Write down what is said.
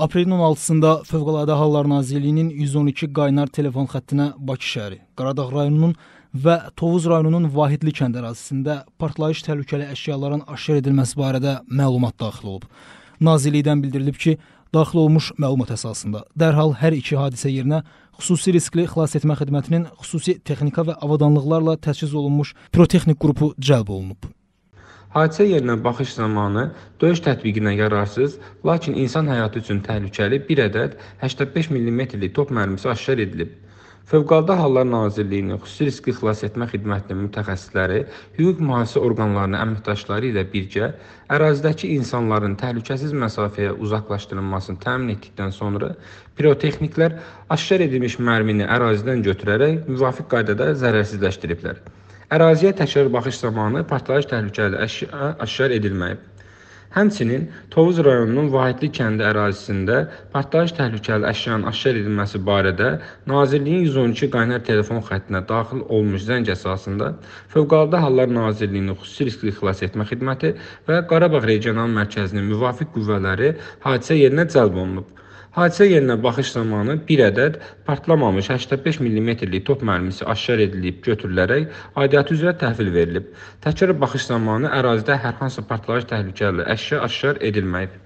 Aprelin 16-sında Fövqəladə Hallar Nazirliyinin 112 qaynar telefon xəttinə Bakı şəhəri, Qaradağ rayonunun və Tovuz rayonunun Vahidli kənd ərazisində partlayış təhlükəli əşyaların aşkar edilməsi barədə məlumat daxil olub. Nazirlikdən bildirilib ki, daxil olmuş məlumat əsasında dərhal hər iki hadisə yerinə xüsusi riskli xilas etmə xidmətinin xüsusi texnika və avadanlıqlarla təchiz olunmuş pirotexnik qrupu cəlb olunub. Hadisə yerinə baxış zamanı döyüş tətbiqinə yararsız, lakin insan həyatı üçün təhlükəli bir ədəd 85 mm-lik top mərmisi aşkar edilib. Fövqəladə Hallar Nazirliyinin xüsusi riski xilas etmə xidmətinin mütəxəssisləri hüquq mühafizə orqanlarının əməkdaşları ilə birgə ərazidəki insanların təhlükəsiz məsafəyə uzaqlaşdırılmasını təmin etdikdən sonra pirotexniklər aşkar edilmiş mərmini ərazidən götürərək müvafiq qaydada zərərsizləşdiriblər. Əraziyə təkrar baxış zamanı partlayış təhlükəli əşya aşkar edilməyib. Həmçinin Tovuz rayonunun Vahidli kəndi ərazisində partlayış təhlükəli əşyanın aşkar edilməsi barədə Nazirliyin 112 qaynar telefon xəttinə daxil olmuş zəng əsasında Fövqəladə Hallar Nazirliyinin xüsusi riskli xilas etmə xidməti və Qarabağ Regional Mərkəzinin müvafiq qüvvələri hadisə yerinə cəlb olunub. Hadisə yerinə baxış zamanı bir ədəd partlamamış 85 millimetrlik top mərmisi aşkar edilib götürülərək aidiyyatı üzrə təhvil verilib. Təkrar baxış zamanı ərazidə hər hansı partlayış təhlükəli əşya aşkar edilməyib.